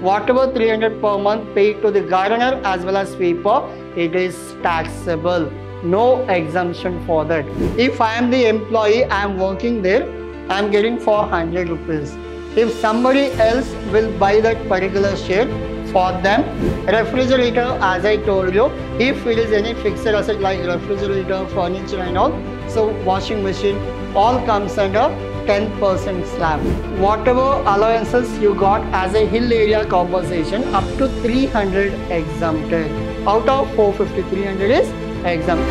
Whatever 300 per month paid to the gardener as well as sweeper, it is taxable. No exemption for that. If I am the employee, I am working there, I am getting 400 rupees. If somebody else will buy that particular share, for them. Refrigerator, as I told you, if it is any fixed asset like refrigerator, furniture and all, so washing machine, all comes under 10% slab. Whatever allowances you got as a hill area compensation, up to 300 exempted. Out of 450, 300 is exempted.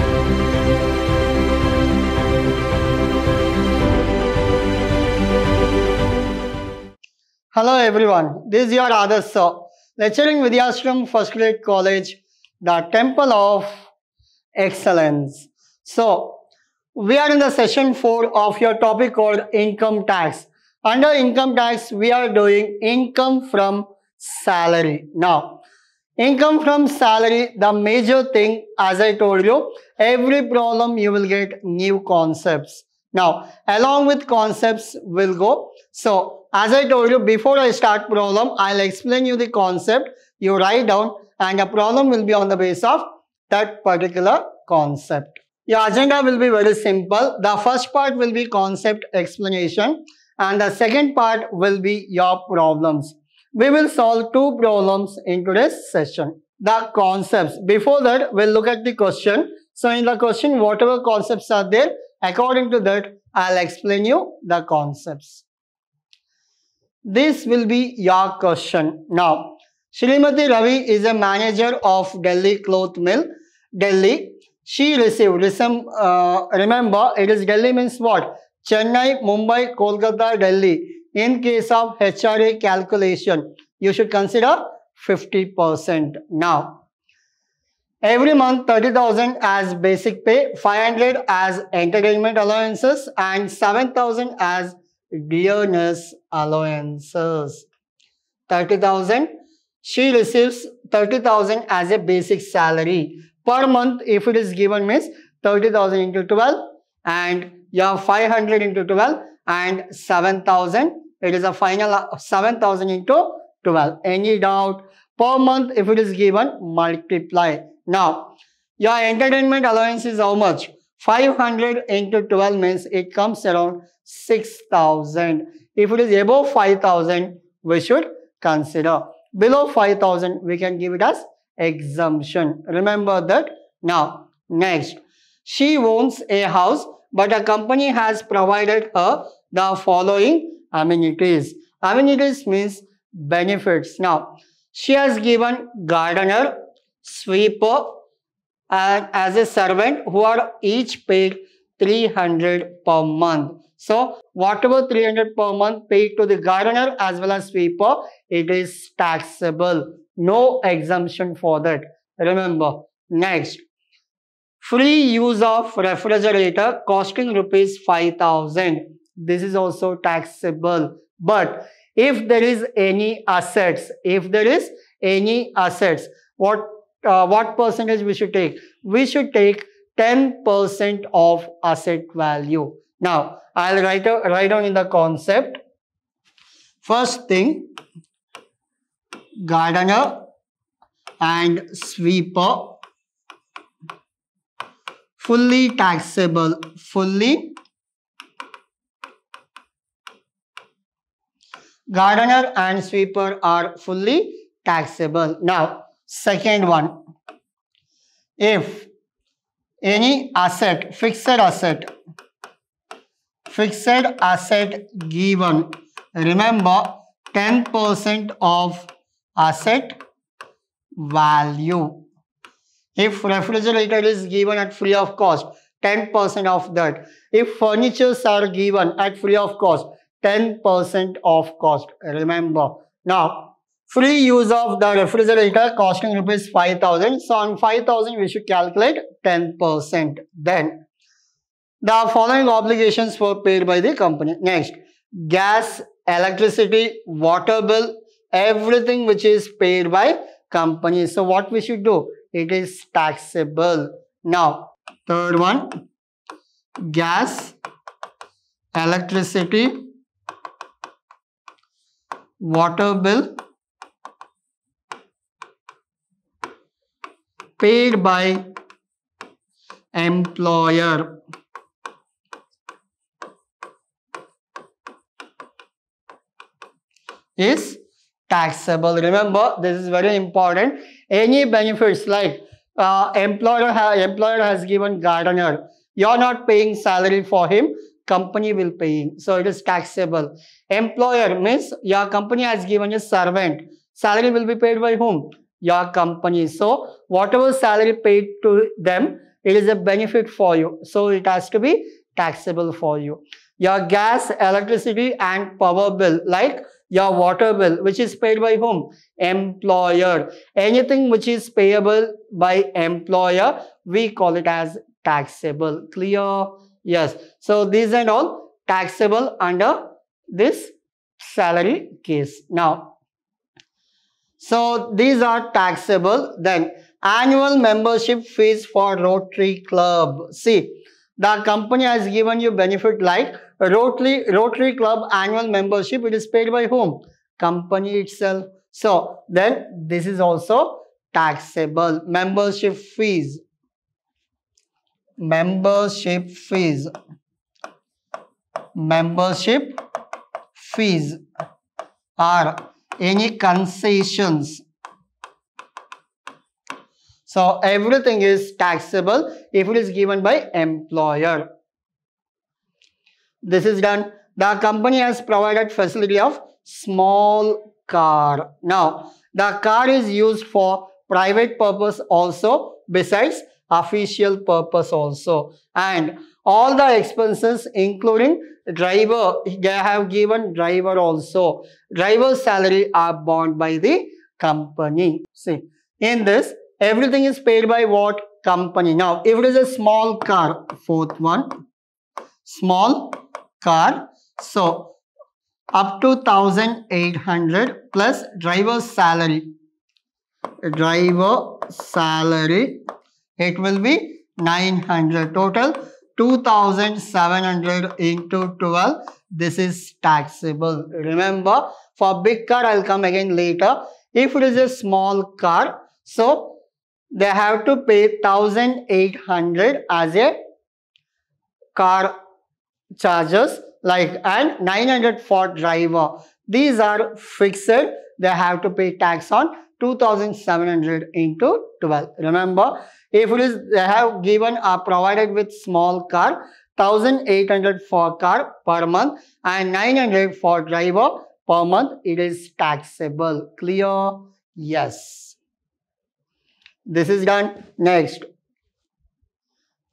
Hello everyone, this is your Adas sir, lecturing Vidyashram First Grade College, the Temple of Excellence. So, we are in the session 4 of your topic called income tax. Under income tax, we are doing income from salary. Now, income from salary, the major thing, as I told you, every problem you will get new concepts. Now, along with concepts will go. So, as I told you, before I start problem, I'll explain you the concept. You write down and a problem will be on the base of that particular concept. Your agenda will be very simple. The first part will be concept explanation and the second part will be your problems. We will solve two problems in today's session. The concepts. Before that, we'll look at the question. So in the question, whatever concepts are there, according to that, I'll explain you the concepts. This will be your question. Now, Srimati Ravi is a manager of Delhi Cloth Mill, Delhi she received, uh, remember, it is Delhi means what? Chennai, Mumbai, Kolkata, Delhi. In case of HRA calculation, you should consider 50%. Now, every month 30,000 as basic pay, 500 as entertainment allowances and 7,000 as dearness allowances. 30,000, she receives 30,000 as a basic salary per month if it is given means 30,000 into 12 and you have 500 into 12 and 7,000. It is a final uh, 7,000 into 12. Any doubt? Per month if it is given, multiply. Now, your entertainment allowance is how much? 500 into 12 means it comes around 6,000. If it is above 5,000, we should consider. Below 5,000, we can give it as exemption. Remember that. Now, next. She owns a house, but a company has provided her the following amenities. Amenities means benefits. Now, she has given gardener, sweeper, and as a servant who are each paid 300 per month. So, whatever 300 per month paid to the gardener as well as sweeper, it is taxable. No exemption for that. Remember, next, free use of refrigerator costing rupees 5000. This is also taxable. But if there is any assets, if there is any assets, what, uh, what percentage we should take? We should take 10% of asset value. Now, I'll write, write down in the concept. First thing, gardener and sweeper fully taxable fully gardener and sweeper are fully taxable now second one if any asset fixed asset fixed asset given remember 10% of asset value. If refrigerator is given at free of cost, 10% of that. If furnitures are given at free of cost, 10% of cost. Remember. Now, free use of the refrigerator costing rupees 5000. So, on 5000 we should calculate 10%. Then, the following obligations were paid by the company. Next, gas, electricity, water bill, everything which is paid by company. So what we should do? It is taxable. Now, third one, gas, electricity, water bill paid by employer. is taxable. Remember, this is very important. Any benefits like uh, employer, ha employer has given gardener, you're not paying salary for him, company will pay. So it is taxable. Employer means your company has given a servant. Salary will be paid by whom? Your company. So whatever salary paid to them, it is a benefit for you. So it has to be taxable for you. Your gas, electricity and power bill like your water bill, which is paid by whom? Employer. Anything which is payable by employer, we call it as taxable. Clear? Yes. So these and all taxable under this salary case. Now, so these are taxable. Then annual membership fees for Rotary Club. See, the company has given you benefit like Rotary, Rotary Club annual membership. It is paid by whom? Company itself. So then this is also taxable. Membership fees. Membership fees. Membership fees are any concessions so everything is taxable if it is given by employer. This is done. The company has provided facility of small car. Now, the car is used for private purpose also besides official purpose also. And all the expenses including driver, they have given driver also. Driver's salary are borne by the company. See, in this Everything is paid by what? Company. Now, if it is a small car, fourth one, small car. So, up to 1800 plus driver's salary. Driver salary, it will be 900 total. 2700 into 12 this is taxable remember for big car i'll come again later if it is a small car so they have to pay 1800 as a car charges like and 900 for driver. These are fixed. They have to pay tax on 2700 into 12. Remember, if it is they have given are uh, provided with small car, 1800 for car per month and 900 for driver per month, it is taxable. Clear? Yes. This is done. Next.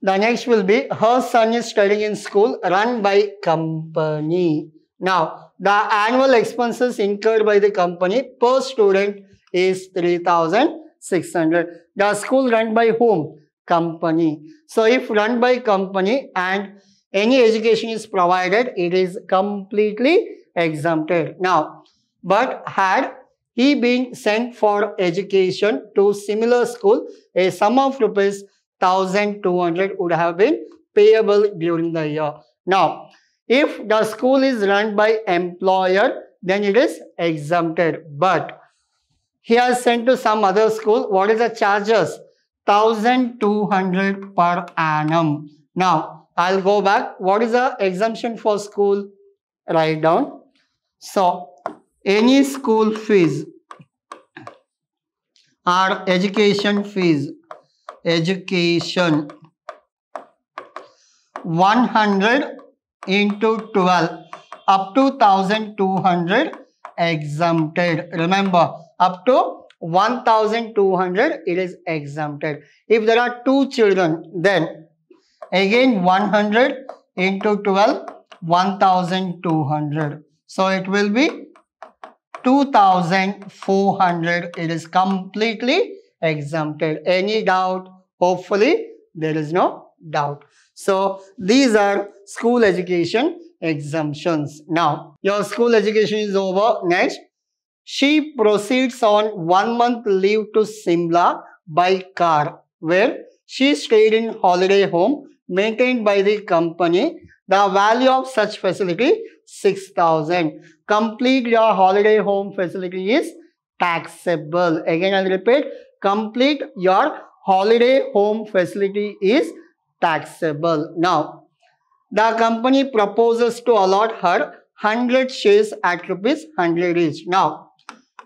The next will be her son is studying in school run by company. Now, the annual expenses incurred by the company per student is 3600. The school run by whom? Company. So, if run by company and any education is provided, it is completely exempted. Now, but had he being sent for education to similar school, a sum of rupees 1200 would have been payable during the year. Now, if the school is run by employer, then it is exempted. But he has sent to some other school. What is the charges? 1200 per annum. Now, I'll go back. What is the exemption for school? Write down. So, any school fees or education fees education 100 into 12 up to 1200 exempted remember up to 1200 it is exempted if there are two children then again 100 into 12 1200 so it will be 2400 it is completely exempted any doubt hopefully there is no doubt so these are school education exemptions now your school education is over next she proceeds on one month leave to simla by car where she stayed in holiday home maintained by the company the value of such facility 6000. Complete your holiday home facility is taxable. Again, I'll repeat. Complete your holiday home facility is taxable. Now, the company proposes to allot her 100 shares at rupees 100 each. Now,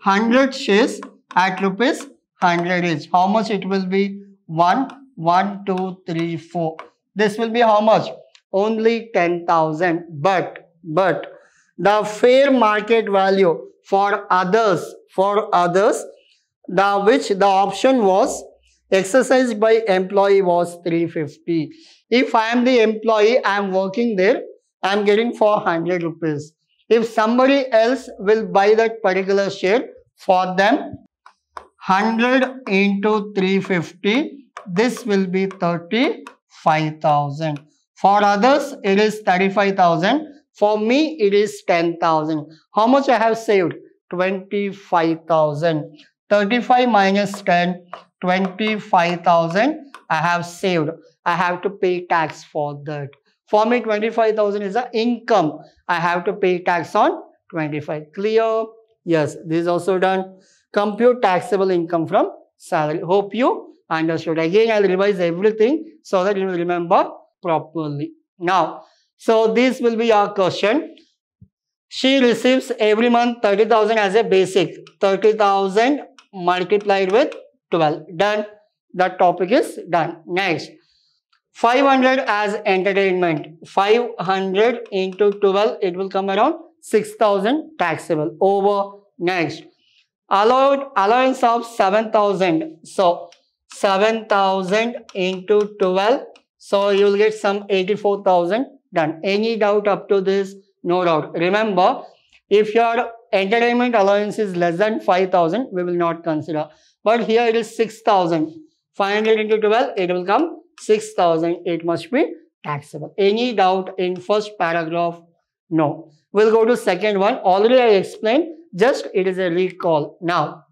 100 shares at rupees 100 each. How much it will be? 1, 1, 2, 3, 4. This will be how much? only 10,000. But, but the fair market value for others, for others, the which the option was exercised by employee was 350. If I am the employee, I am working there, I am getting 400 rupees. If somebody else will buy that particular share for them, 100 into 350, this will be 35,000. For others, it is 35,000. For me, it is 10,000. How much I have saved? 25,000. 35 minus 10, 25,000 I have saved. I have to pay tax for that. For me, 25,000 is an income. I have to pay tax on 25. Clear? Yes, this is also done. Compute taxable income from salary. Hope you understood. Again, I'll revise everything so that you remember properly. Now, so this will be our question. She receives every month 30,000 as a basic. 30,000 multiplied with 12. Done. That topic is done. Next. 500 as entertainment. 500 into 12, it will come around 6,000 taxable. Over. Next. Allowed allowance of 7,000. So, 7,000 into 12, so you will get some 84,000 done. Any doubt up to this? No doubt. Remember, if your entertainment allowance is less than 5,000, we will not consider. But here it is 6,000. 500 into 12, it will come 6,000. It must be taxable. Any doubt in first paragraph? No. We'll go to second one. Already I explained. Just it is a recall. Now,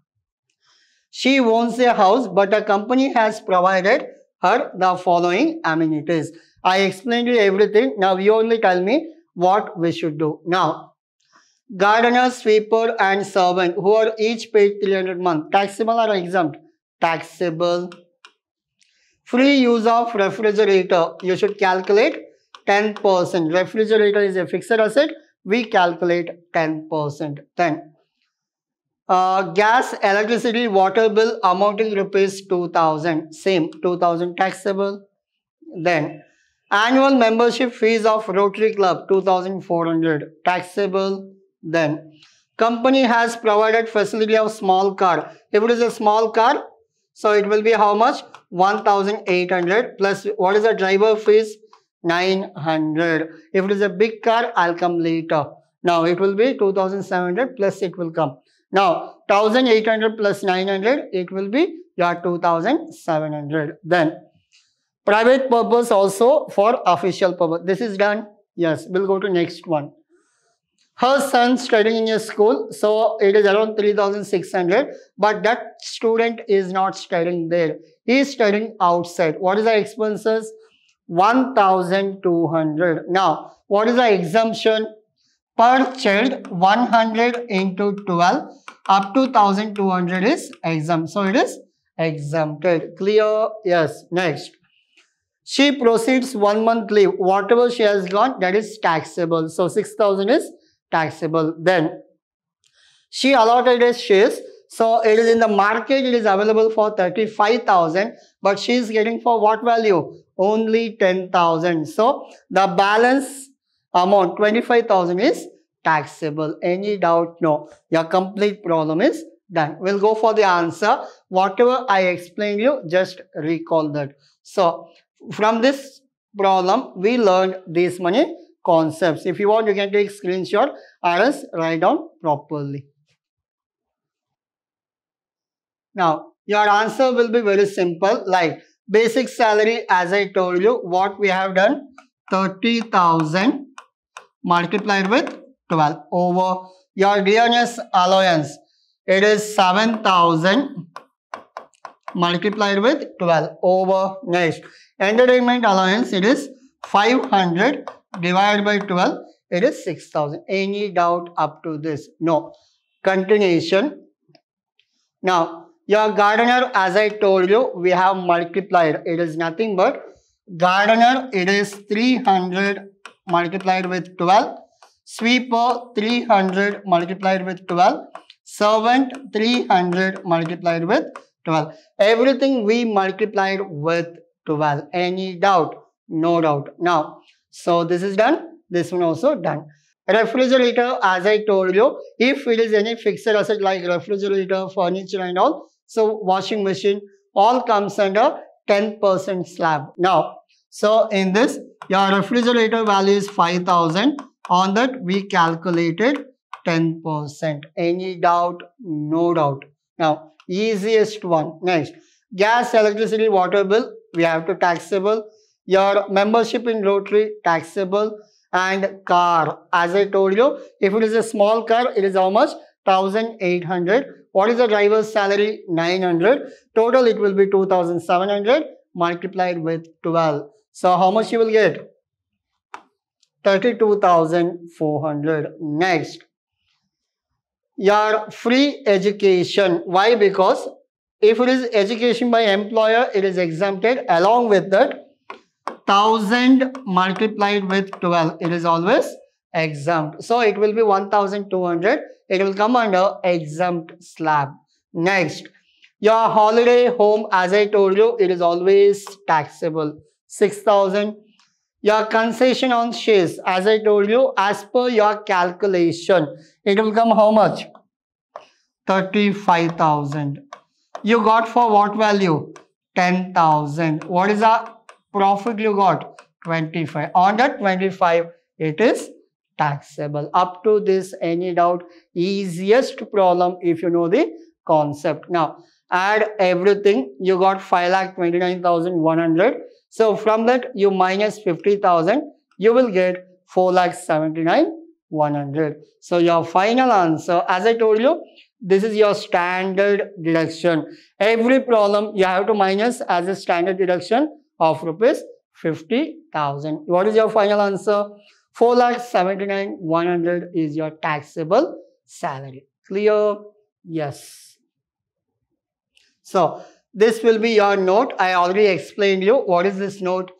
she owns a house, but a company has provided her the following amenities. I explained you everything. Now you only tell me what we should do. Now, gardener, sweeper and servant who are each paid 300 month. Taxable or exempt? Taxable. Free use of refrigerator. You should calculate 10%. Refrigerator is a fixed asset. We calculate 10%. Then uh, gas, electricity, water bill amounting rupees 2000, same 2000 taxable. Then annual membership fees of Rotary Club 2400 taxable. Then company has provided facility of small car. If it is a small car, so it will be how much? 1800 plus what is the driver fees? 900. If it is a big car, I'll come later. Now it will be 2700 plus it will come. Now 1800 plus 900, it will be your 2700. Then private purpose also for official purpose. This is done. Yes, we'll go to next one. Her son studying in a school, so it is around 3600, but that student is not studying there. He is studying outside. What is the expenses? 1200. Now, what is the exemption? per child 100 into 12 up to 1200 is exempt. So it is exempted. Clear? Yes. Next. She proceeds one month leave. Whatever she has got that is taxable. So 6000 is taxable. Then she allotted as shares. So it is in the market, it is available for 35,000, but she is getting for what value? Only 10,000. So the balance amount 25,000 is taxable. Any doubt? No. Your complete problem is done. We'll go for the answer. Whatever I explained you, just recall that. So, from this problem, we learned these many concepts. If you want, you can take screenshot or else write down properly. Now, your answer will be very simple like basic salary as I told you what we have done 30,000 multiplied with 12 over your dearness allowance. It is 7,000 multiplied with 12 over next. Entertainment allowance, it is 500 divided by 12, it is 6,000. Any doubt up to this? No. Continuation. Now, your gardener, as I told you, we have multiplied. It is nothing but gardener, it is 300 multiplied with 12, sweeper 300 multiplied with 12, servant 300 multiplied with 12. Everything we multiplied with 12. Any doubt? No doubt. Now, so this is done. This one also done. Refrigerator, as I told you, if it is any fixed asset like refrigerator, furniture and all, so washing machine, all comes under 10% slab. Now, so in this, your refrigerator value is 5000. On that, we calculated 10%. Any doubt? No doubt. Now, easiest one. Next, gas, electricity, water bill, we have to taxable. Your membership in Rotary, taxable. And car, as I told you, if it is a small car, it is how much? 1800. What is the driver's salary? 900. Total, it will be 2700 multiplied with 12. So how much you will get? 32,400 next. Your free education. Why? Because if it is education by employer, it is exempted along with that 1000 multiplied with 12. It is always exempt. So it will be 1200. It will come under exempt slab. Next, your holiday home, as I told you, it is always taxable. 6,000. Your concession on shares, as I told you, as per your calculation, it will come how much? 35,000. You got for what value? 10,000. What is the profit you got? 25. On that 25, it is taxable. Up to this, any doubt? Easiest problem if you know the concept. Now, add everything. You got 5,29,100 so from that, you minus 50,000, you will get 4,79,100. So your final answer, as I told you, this is your standard deduction. Every problem you have to minus as a standard deduction of rupees 50,000. What is your final answer? 4,79,100 is your taxable salary. Clear? Yes. So, this will be your note. I already explained you what is this note.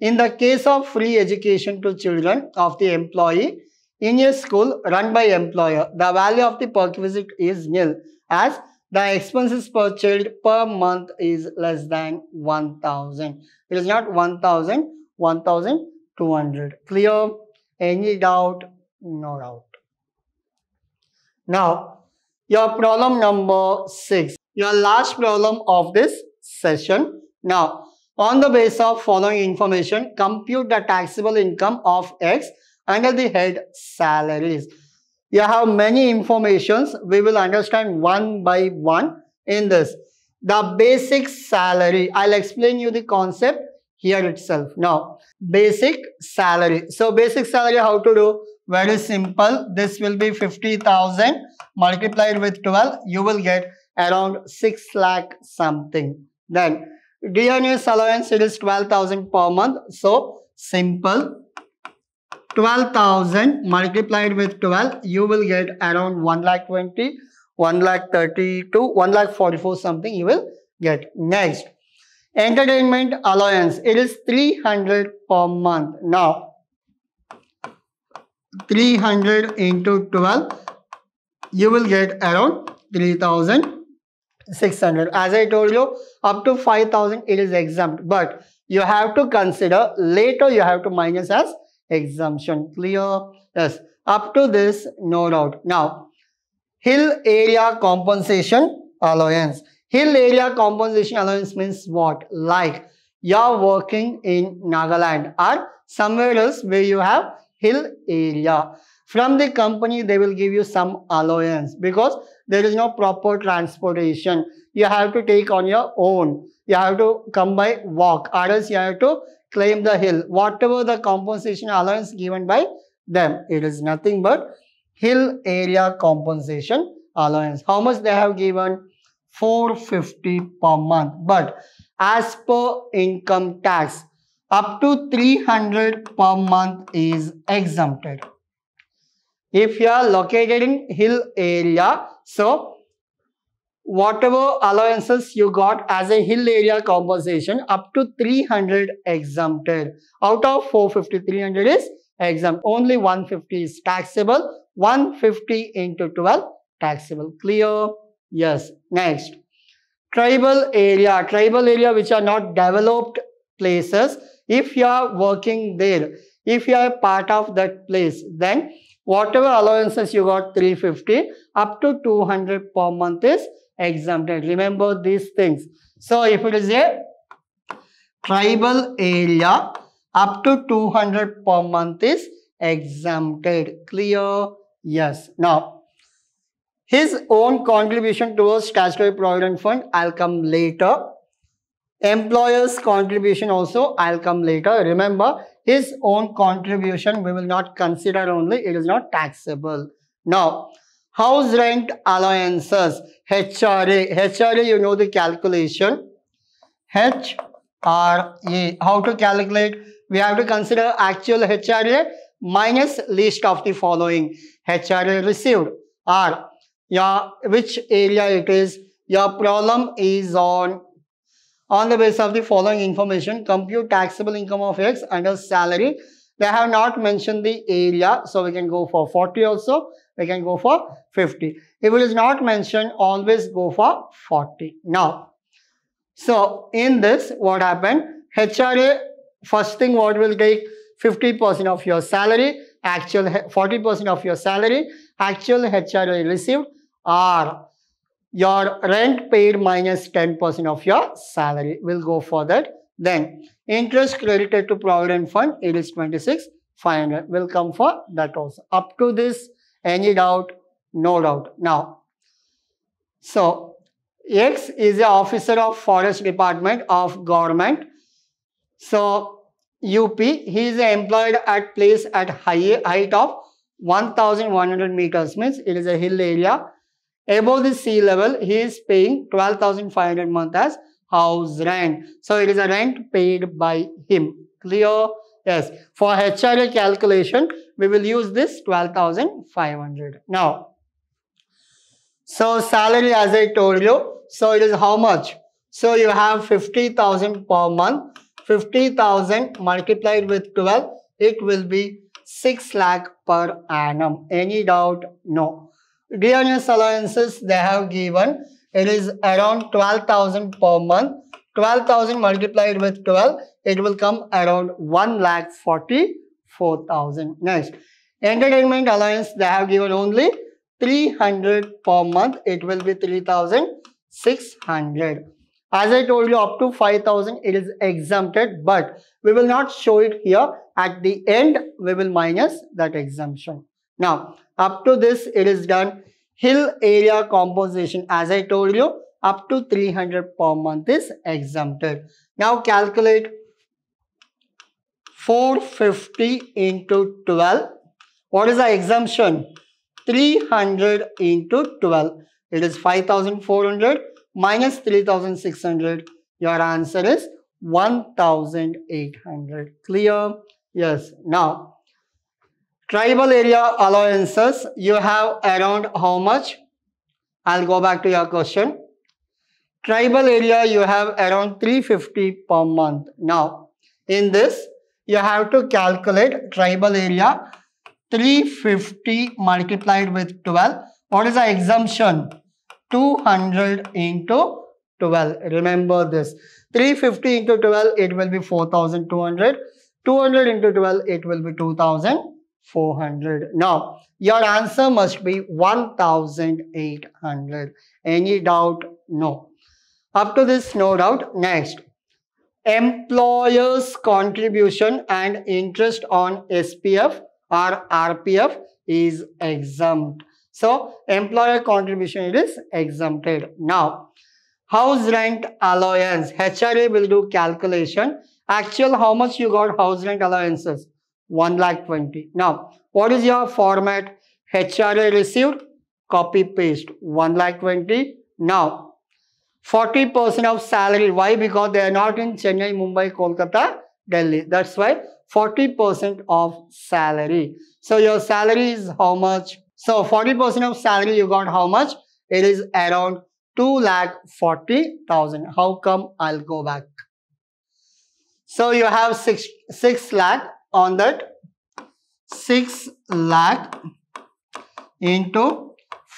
In the case of free education to children of the employee in a school run by employer, the value of the perquisite is nil as the expenses per child per month is less than 1000. It is not 1000, 1200. Clear? Any doubt? No doubt. Now, your problem number 6 your last problem of this session. Now, on the base of following information, compute the taxable income of X under the head salaries. You have many informations. We will understand one by one in this. The basic salary. I'll explain you the concept here itself. Now, basic salary. So, basic salary how to do? Very simple. This will be 50,000 multiplied with 12. You will get around 6 lakh something. Then DNA allowance, it is 12,000 per month. So simple. 12,000 multiplied with 12, you will get around 1 lakh 20, 1 lakh 32, 1 lakh 44 something you will get. Next, entertainment allowance, it is 300 per month. Now, 300 into 12, you will get around 3000 600 as i told you up to 5000 it is exempt but you have to consider later you have to minus as exemption clear yes up to this no doubt now hill area compensation allowance hill area compensation allowance means what like you're working in nagaland or somewhere else where you have hill area from the company, they will give you some allowance because there is no proper transportation. You have to take on your own. You have to come by walk or else you have to claim the hill. Whatever the compensation allowance given by them, it is nothing but hill area compensation allowance. How much they have given? 450 per month. But as per income tax, up to 300 per month is exempted if you are located in hill area so whatever allowances you got as a hill area compensation up to 300 exempted out of 450 300 is exempt only 150 is taxable 150 into 12 taxable clear yes next tribal area tribal area which are not developed places if you are working there if you are part of that place then Whatever allowances you got 350 up to 200 per month is exempted. Remember these things. So if it is a tribal area up to 200 per month is exempted. Clear? Yes. Now, his own contribution towards statutory provident fund, I'll come later employer's contribution also I'll come later. Remember his own contribution we will not consider only it is not taxable. Now house rent allowances HRA HRA you know the calculation HRA how to calculate we have to consider actual HRA minus least of the following HRA received or yeah, which area it is your problem is on on the basis of the following information compute taxable income of x under salary they have not mentioned the area so we can go for 40 also we can go for 50 if it is not mentioned always go for 40 now so in this what happened hra first thing what will take 50% of your salary actual 40% of your salary actual hra received are your rent paid minus 10% of your salary. We'll go for that. Then interest credited to provident fund, it is 26, 500. We'll come for that also. Up to this, any doubt? No doubt. Now, so X is an officer of forest department of government. So UP, he is employed at place at high height of 1100 meters means it is a hill area above the sea level, he is paying 12,500 month as house rent. So it is a rent paid by him. Clear? Yes. For HRA calculation, we will use this 12,500. Now, so salary as I told you, so it is how much? So you have 50,000 per month. 50,000 multiplied with 12, it will be 6 lakh per annum. Any doubt? No. Dearness allowances they have given. It is around 12,000 per month. 12,000 multiplied with 12, it will come around 1 lakh 44,000. Next, entertainment allowance they have given only 300 per month. It will be 3,600. As I told you, up to 5,000 it is exempted, but we will not show it here. At the end, we will minus that exemption. Now, up to this, it is done hill area composition. as I told you up to 300 per month is exempted. Now calculate 450 into 12. What is the exemption? 300 into 12. It is 5400 minus 3600. Your answer is 1800. Clear? Yes. Now Tribal area allowances, you have around how much? I'll go back to your question. Tribal area, you have around 350 per month. Now, in this, you have to calculate tribal area 350 multiplied with 12. What is the exemption? 200 into 12. Remember this. 350 into 12, it will be 4,200. 200 into 12, it will be 2,000. 400. Now, your answer must be 1800. Any doubt? No. Up to this, no doubt. Next, employer's contribution and interest on SPF or RPF is exempt. So, employer contribution is exempted. Now, house rent allowance, HRA will do calculation. Actual how much you got house rent allowances? 1 lakh 20. Now, what is your format? HRA received, copy paste 1 lakh 20. Now, 40% of salary. Why? Because they are not in Chennai, Mumbai, Kolkata, Delhi. That's why 40% of salary. So your salary is how much? So 40% of salary you got how much? It is around 2 lakh 40,000. How come? I'll go back. So you have 6, 6 lakh on that 6 lakh into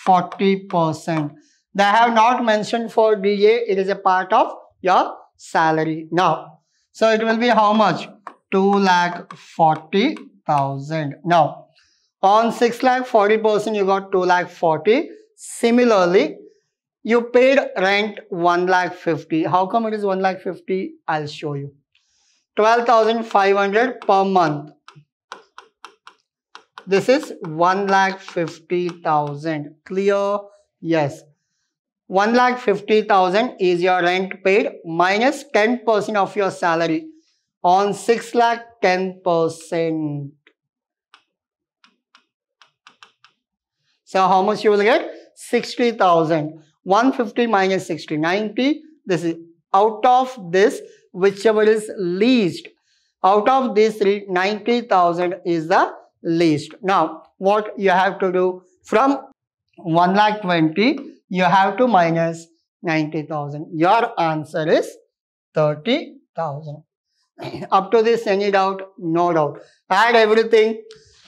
40 percent. They have not mentioned for DA, it is a part of your salary. Now, so it will be how much? 2 lakh 40 thousand. Now, on 6 lakh 40 percent, you got 2 lakh 40. Similarly, you paid rent 1 lakh 50. How come it is 1 lakh 50? I'll show you. 12,500 per month. This is one lakh fifty thousand. Clear? Yes. One lakh fifty thousand is your rent paid minus 10% of your salary on 6 lakh 10%. So how much you will get? 60,000. 150 minus 60, 90. This is out of this whichever is least. Out of this 90,000 is the least. Now, what you have to do from 1 lakh 20, you have to minus 90,000. Your answer is 30,000. Up to this, any doubt? No doubt. Add everything.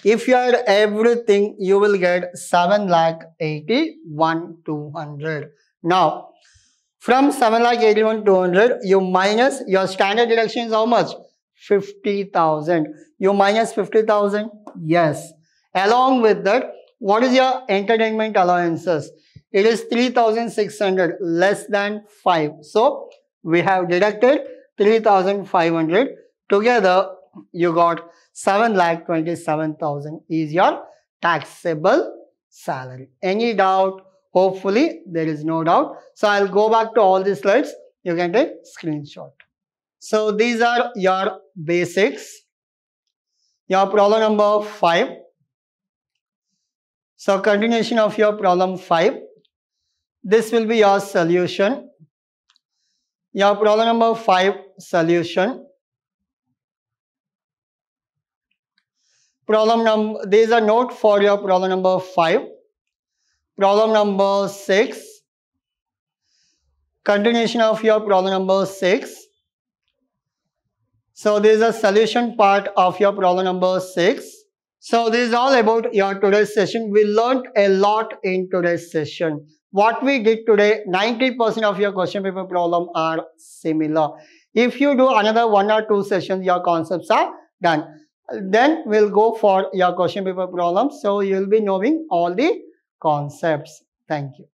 If you add everything, you will get 7 lakh two hundred. Now, from 7 lakh 81 hundred, you minus your standard deduction is how much? 50,000. You minus 50,000? Yes. Along with that, what is your entertainment allowances? It is 3,600 less than 5. So, we have deducted 3,500. Together, you got 7 lakh 27,000 is your taxable salary. Any doubt? Hopefully, there is no doubt. So I'll go back to all these slides. You can take screenshot. So these are your basics. Your problem number 5. So continuation of your problem 5. This will be your solution. Your problem number 5 solution. Problem number, there is a note for your problem number 5. Problem number 6. Continuation of your problem number 6. So this is a solution part of your problem number 6. So this is all about your today's session. We learned a lot in today's session. What we did today, 90% of your question paper problem are similar. If you do another one or two sessions, your concepts are done. Then we'll go for your question paper problem. So you'll be knowing all the concepts. Thank you.